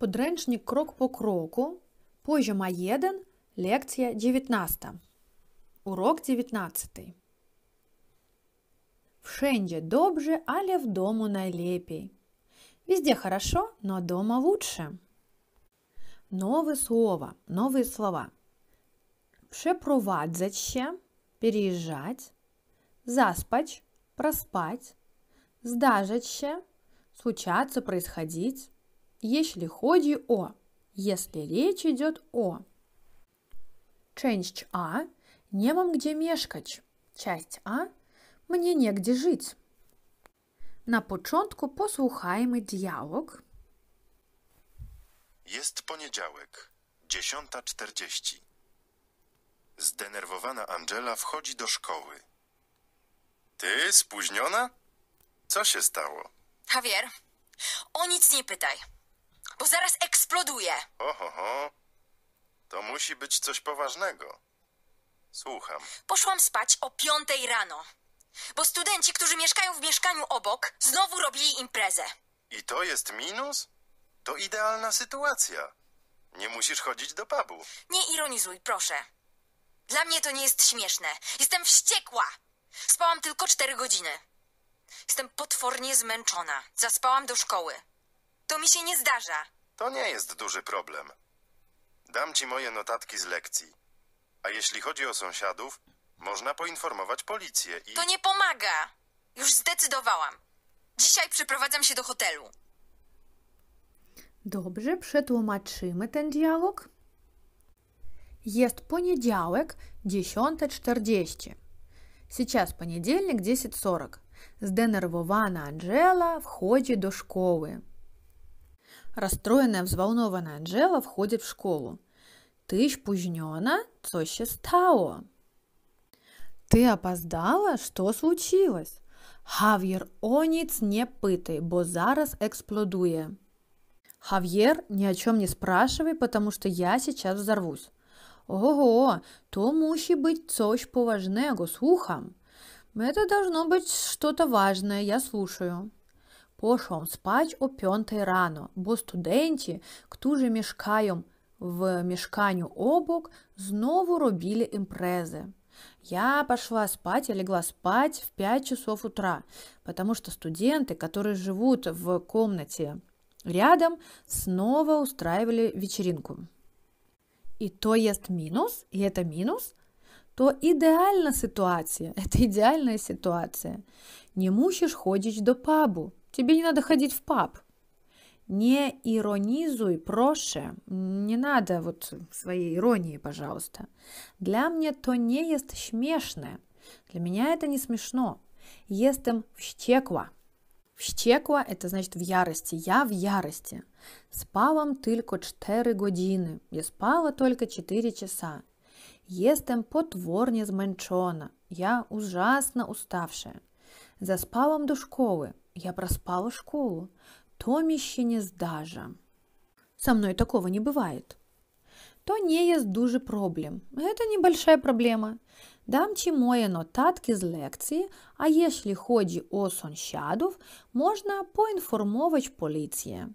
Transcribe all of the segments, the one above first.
Podręcznik krok po kroku, poziom A1, лекція 19. Урок 19. Wszędzie dobrze, ale w domu najlepiej. Везде хорошо, но дома лучше. Новые слова, новые слова. Przeprovadzać переезжать, заспать, проспать, сдажать случаться, происходить, jeśli chodzi o, jeśli речь идет o. Część A. Nie mam gdzie mieszkać. Часть A. Mnie негде żyć. Na początku posłuchajmy dialog. Jest poniedziałek, 10.40. Zdenerwowana Angela wchodzi do szkoły. Ty, spóźniona? Co się stało? Javier, o nic nie pytaj bo zaraz eksploduje. Oho, to musi być coś poważnego. Słucham. Poszłam spać o piątej rano, bo studenci, którzy mieszkają w mieszkaniu obok, znowu robili imprezę. I to jest minus? To idealna sytuacja. Nie musisz chodzić do pubu. Nie ironizuj, proszę. Dla mnie to nie jest śmieszne. Jestem wściekła. Spałam tylko cztery godziny. Jestem potwornie zmęczona. Zaspałam do szkoły. To mi się nie zdarza. To nie jest duży problem. Dam ci moje notatki z lekcji. A jeśli chodzi o sąsiadów, można poinformować policję i... To nie pomaga. Już zdecydowałam. Dzisiaj przyprowadzam się do hotelu. Dobrze, przetłumaczymy ten dialog. Jest poniedziałek, 10.40. Сейчас понедельник, 10.40. Zdenerwowana Angela wchodzi do szkoły. Расстроенная, взволнованная Анжела входит в школу. «Ты спужнена? Что ще стало?» «Ты опоздала? Что случилось?» Хавьер, оніц не пытай, бо зараз эксплодуе». «Хавьер, ни о чем не спрашивай, потому что я сейчас взорвусь». «Ого, то мусі быть coś поважнего, слухам». «Это должно быть что-то важное, я слушаю». Пошłam spać o рано. rano, студенти, кто же мешкаем в mieszkaniu обок, znowu robili импрезы. Я пошла спать и легла спать в 5 часов утра, потому что студенты, которые живут в комнате рядом, снова устраивали вечеринку. И то есть минус, и это минус, то идеальная ситуация, это идеальная ситуация. Не мусиш ходити до пабу, Тебе не надо ходить в паб. Не иронизуй, проще. Не надо вот своей иронии, пожалуйста. Для меня то не есть смешное. Для меня это не смешно. Естем вщеква. Вщеква – это значит в ярости. Я в ярости. Спавам только 4 години. Я спала только 4 часа. Естем потворне зменшона. Я ужасно уставшая. Заспавам до школы. Я проспала школу. Томі ще не здажа. Со мной такого не бывает. То не есть дуже проблем. Это небольшая проблема. Дам Дамчі мої нотатки з лекции, а если ходи о сонщадов, можно поінформовать поліції.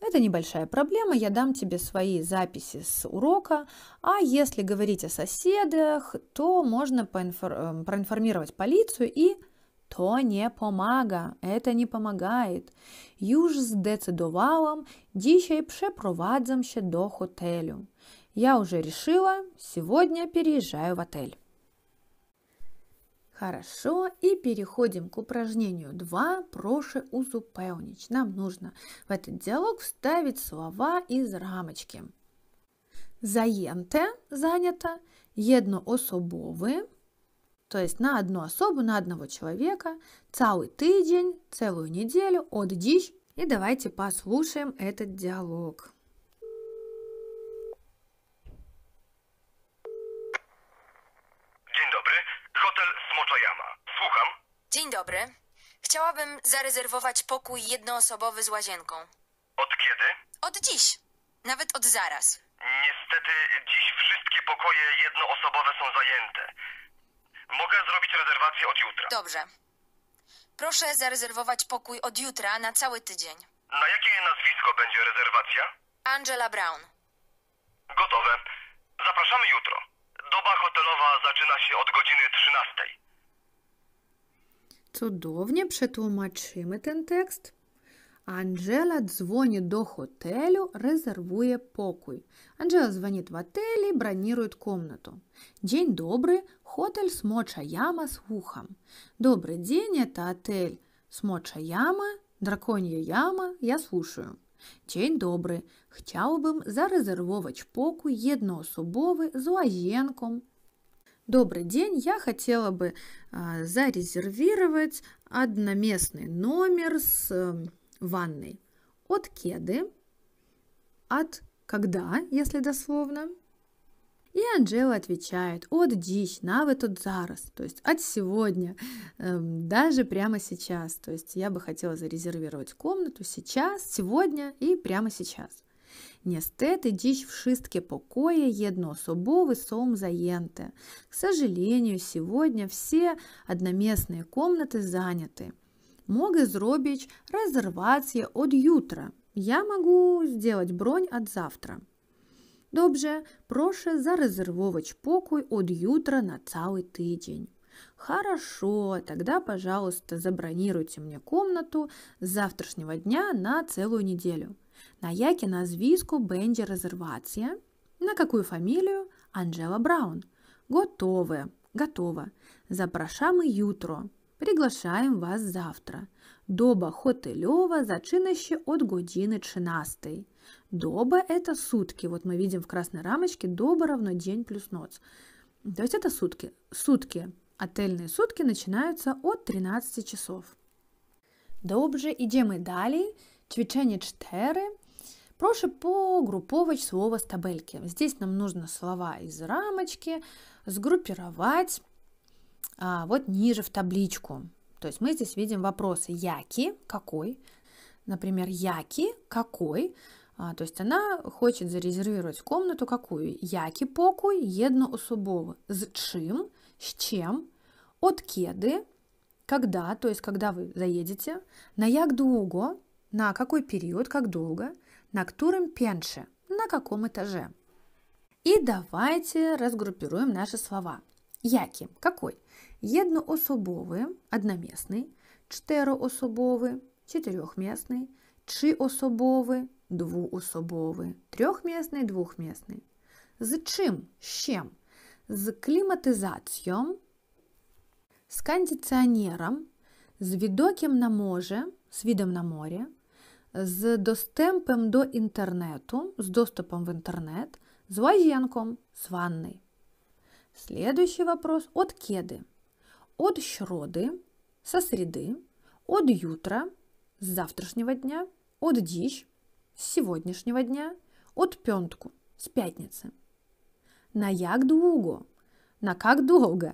Это небольшая проблема, я дам тебе свои записи с урока, а если говорить о соседах, то можно эм, проинформировать полицию и то не pomaga, это не помогает. Już zdecydowałam, dzisiaj przeprowadzam się до хотелю. Я уже решила, сегодня переезжаю в отель. Хорошо, и переходим к упражнению 2 «Проше узупевнич». Нам нужно в этот диалог вставить слова из рамочки. Заенте – занято, едноособове то есть на одну особу, на одного человека, целый тыдень, целую неделю, от дичь. И давайте послушаем этот диалог. Dzień dobry, hotel Smoczajama. Słucham. Dzień dobry. Chciałabym zarezerwować pokój jednoosobowy z łazienką. Od kiedy? Od dziś. Nawet od zaraz. Niestety dziś wszystkie pokoje jednoosobowe są zajęte. Mogę zrobić rezerwację od jutra. Dobrze. Proszę zarezerwować pokój od jutra na cały tydzień. Na jakie nazwisko będzie rezerwacja? Angela Brown. Gotowe. Zapraszamy jutro. Doba hotelowa zaczyna się od godziny 13. Cudownie przetłumaczymy ten tekst. Angela dzwoni до hotelu, резервує покой. Angela звонит в отель и бронирует комнату. День добрый, Хотель Смоча Яма с ухом. Добрый день, это отель Смоча Яма, Драконья Яма, я слушаю. Dzień dobry. Chciałbym zarezerwować pokój jednoosobowy с лазенком. Добрый день, я хотела бы э, зарезервировать одноместный номер с э, ванной. От кеды, от когда, если дословно, Анджела отвечает «от дичь, навык тут зараз», то есть от сегодня, эм, даже прямо сейчас. То есть я бы хотела зарезервировать комнату сейчас, сегодня и прямо сейчас. Нестеты дичь в шистке покоя, едно jednoosobowe сом zajęte. К сожалению, сегодня все одноместные комнаты заняты. Mogę zrobić rezerwację от ютра. Я могу сделать бронь от завтра. Добре, прошу зарезервовать покой от ютра на целый тыдень. Хорошо, тогда, пожалуйста, забронируйте мне комнату с завтрашнего дня на целую неделю. На яке назвиску Бенди резервация. На какую фамилию? Анжела Браун. Готовы, готово. Запрошам и ютро. Приглашаем вас завтра. Доба хотелева зачинаще от години 13. Доба – это сутки. Вот мы видим в красной рамочке доба равно день плюс ноц. То есть это сутки. Сутки. Отельные сутки начинаются от 13 часов. Добже идем и далее. Чвечение 4. Прошу погрупповать слово с табельки. Здесь нам нужно слова из рамочки сгруппировать а, вот ниже в табличку. То есть мы здесь видим вопросы «яки» – «какой?», например, «яки» – «какой?», а, то есть она хочет зарезервировать комнату какую? Які покой єдноособовий. с чем, с чем, от кеди, когда, то есть когда вы заедете, на як долго, на какой период, как долго, на котором пенше, на каком этаже. И давайте разгруппируем наши слова. Які – какой? Єдноособовий – одноместный, чотириособовий – четырехместный, чиособовий – dwuosobowy, triochmiesny, dwóchmiesny. Z czym? Z czym? Z klimatyzacją, z кондиціонером, з відоком на море, з відом на море, з доступом до інтернету, з доступом в інтернет, з лазенком, з ванной. Следующий вопрос от кеды. От щроды, со среды, от ютра, с завтрашнего дня, от дичь, з сьогоднішнього дня от п'ятку, с пятницы На як долго На как долго?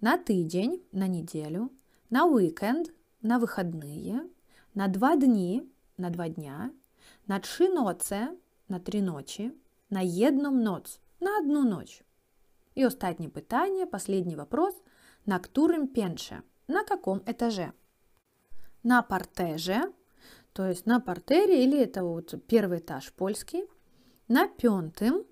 На тиждень, на неделю, на уикенд, на выходные, на два дні, на два дня, на три ноці, на три ночи на едном ноц, на одну ночь И остатнє питання, последний вопрос, на котором пенше, на каком этаже? На портеже, то есть на портере или это вот первый этаж польский, на пятом,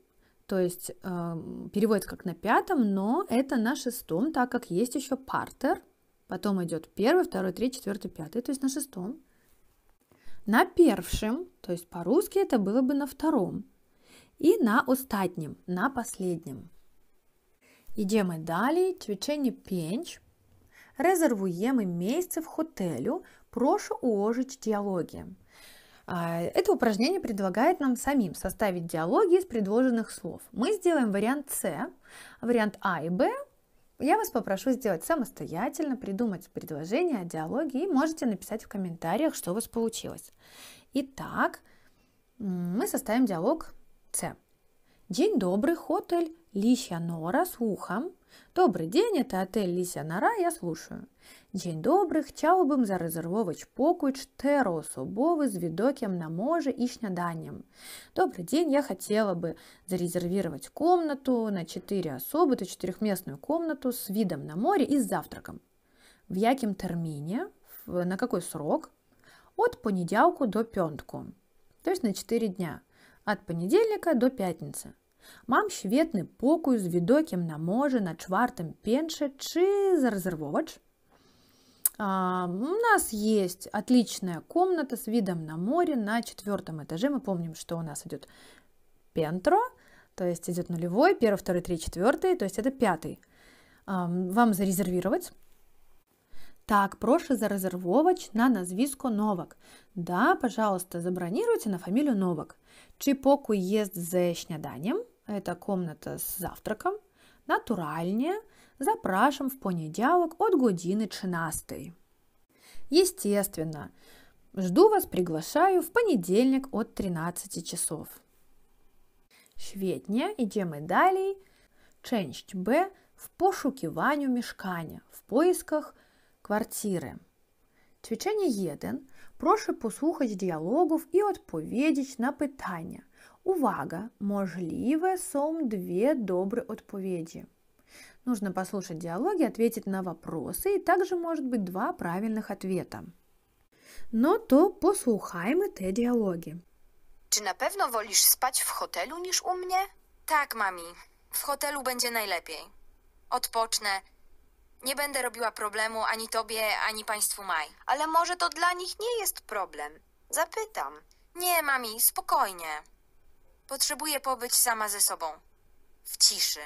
то есть э, переводится как на пятом, но это на шестом, так как есть еще партер, потом идет первый, второй, третий, четвертый, пятый, то есть на шестом. На первшем, то есть по-русски это было бы на втором. И на остатнім, на последнем идем и далее. Твичение 5. Резервуємо місце в хотелю. Прошу уложить диалоги. А, это упражнение предлагает нам самим составить диалоги из предложенных слов. Мы сделаем вариант С, вариант А и Б. Я вас попрошу сделать самостоятельно, придумать предложение о диалоге и можете написать в комментариях, что у вас получилось. Итак, мы составим диалог С. День добрый, хотель Лисья Нора с ухом Добрый день, это отель Ліся Нора, я слушаю. День добрий, бим зарезервович покуч терос обови с видоком на море и сняданием. Добрый день, я хотела бы зарезервировать комнату на четыре особы, то четырехместную комнату с видом на море и с завтраком. В яким термине, на какой срок? От понеділку до п'ятку, то есть на четыре дня, от понедельника до пятницы. Мам świetny pokój z widokiem na morze на czwartym piętrze. Czy зарезервовать? А, у нас есть отличная комната с видом на море на четвертом этаже. Мы помним, что у нас идет пентро, то есть идет нулевой, первый, второй, третий, четвертый, то есть это пятый. вам зарезервировать. Так, прошу зарезервовать на назвиску Новак. Да, пожалуйста, забронируйте на фамилию Новак. Чи покой ест за сняданием? Это комната с завтраком. Натуральнее. Запрашиваем в понедельник от годины 13. Естественно. Жду вас, приглашаю в понедельник от 13 часов. Шведня, идем и далее. Ченсть Б в Ваню мешкання, в поисках – квартиры. Ćwiczenie 1. Proszę posłuchać dialogów i odpowiedzieć na pytania. Uwaga, możliwe są dwie dobre odpowiedzi. Нужно posłuchać диалоги, ответить на вопросы i także может быть два правильных ответа. No to posłuchajmy te dialogi. Czy na pewno wolisz spać w hotelu niż u mnie? Tak, mami. W hotelu będzie najlepiej. Odpocznę, nie będę robiła problemu ani tobie, ani państwu Maj. Ale może to dla nich nie jest problem. Zapytam. Nie, mami, spokojnie. Potrzebuję pobyć sama ze sobą. W ciszy.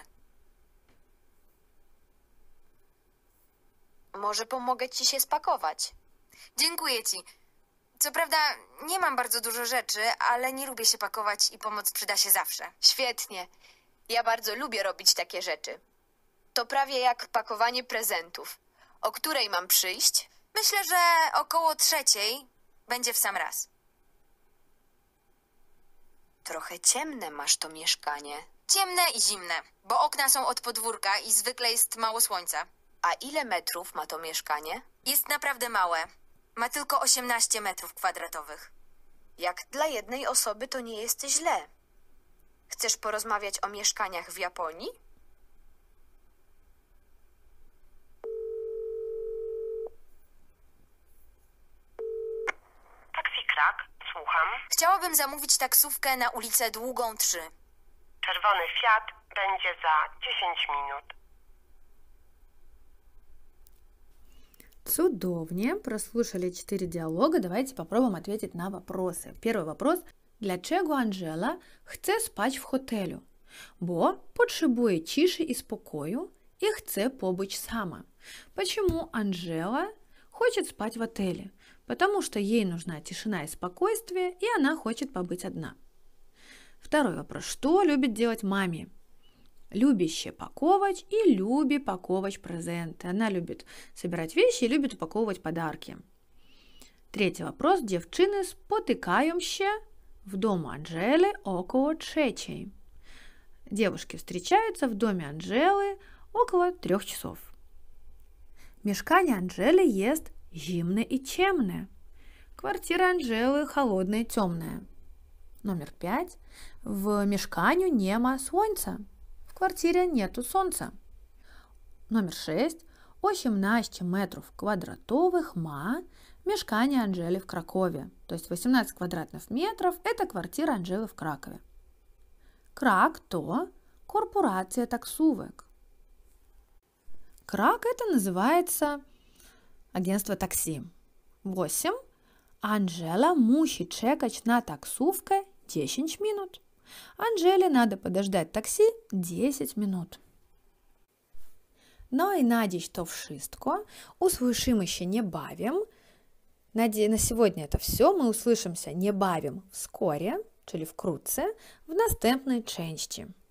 Może pomogę ci się spakować. Dziękuję ci. Co prawda, nie mam bardzo dużo rzeczy, ale nie lubię się pakować i pomoc przyda się zawsze. Świetnie. Ja bardzo lubię robić takie rzeczy. To prawie jak pakowanie prezentów. O której mam przyjść? Myślę, że około trzeciej będzie w sam raz. Trochę ciemne masz to mieszkanie. Ciemne i zimne, bo okna są od podwórka i zwykle jest mało słońca. A ile metrów ma to mieszkanie? Jest naprawdę małe. Ma tylko 18 metrów kwadratowych. Jak dla jednej osoby to nie jest źle. Chcesz porozmawiać o mieszkaniach w Japonii? tak, słucham. Chciałabym zamówić taksówkę na ulicę Długą 3. Czerwony Fiat będzie za 10 minut. Cudовне. Прослушали четыре диалога. Давайте попробуем ответить на вопросы. Первый вопрос. Dlaczego Angela chce spać w hotelu? Bo potrzebuje ciszy i spokoju i chce pobyć sama. Почему Angela хочет spać w hotelu? потому что ей нужна тишина и спокойствие, и она хочет побыть одна. Второй вопрос. Что любит делать маме? Любящая паковач и люби паковач презенты. Она любит собирать вещи и любит упаковывать подарки. Третий вопрос. девчины спотикаємося в дому Анжели около третьей. Девушки встречаются в доме Анжелы около трех часов. Мешканя Анжели ест Гимны и чемны. Квартира Анжелы холодная и темная. Номер пять. В мешканю нема солнца. В квартире нету солнца. Номер шесть. О метров квадратовых. ма Мешкание Анжели в Кракове. То есть 18 квадратных метров – это квартира Анжелы в Кракове. Крак – то корпорация таксувек. Крак – это называется агентство такси. 8. Анжела мусит чекать на таксувке 10 минут. Анжеле надо подождать такси 10 minut. Ну и надеюсь, что в to услышим еще не бавим. На, на сегодня это все. Мы услышимся не бавим вскоре, czyli wkrótce, в następnej części.